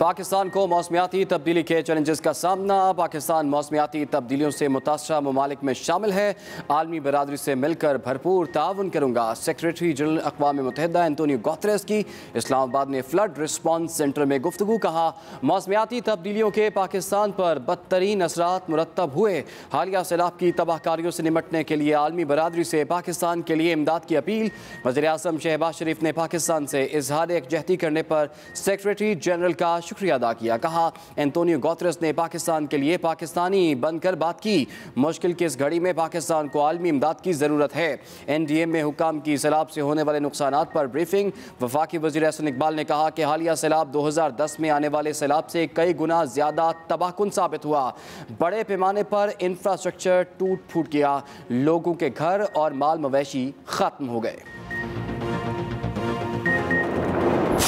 पाकिस्तान को मौसमियाती तब्दीली के चैलेंजेस का सामना पाकिस्तान मौसमियाती तब्दीलियों से मुतासर ममालिक में शामिल है आलमी बरदरी से मिलकर भरपूर ताउन करूँगा सेक्रेटरी जनरल अकवा मुतहदा एंतोनी गौतरेस की इस्लामाबाद ने फ्लड रिस्पॉन्स सेंटर में गुफ्तु कहा मौसमियाती तब्दीलियों के पाकिस्तान पर बदतरीन असरा मुरतब हुए हालिया सैलाब की तबाहकारियों से निमटने के लिए आलमी बरदरी से पाकिस्तान के लिए इमदाद की अपील वजी अजम शहबाज शरीफ ने पाकिस्तान से इजहार यकजहती करने पर सेक्रेटरी जनरल का शुक्रिया अदा किया कहा एंतोनियो गोत्रस ने पाकिस्तान के लिए पाकिस्तानी बनकर बात की मुश्किल की इस घड़ी में पाकिस्तान को आलमी इमदाद की ज़रूरत है एन डी एम में हुकाम की सैलाब से होने वाले नुकसान पर ब्रीफिंग वफाकी वजी अहसन इकबाल ने कहा कि हालिया सैलाब दो हज़ार दस में आने वाले सैलाब से कई गुना ज़्यादा तबाहकुन साबित हुआ बड़े पैमाने पर इंफ्रास्ट्रक्चर टूट फूट गया लोगों के घर और माल मवेशी ख़त्म हो गए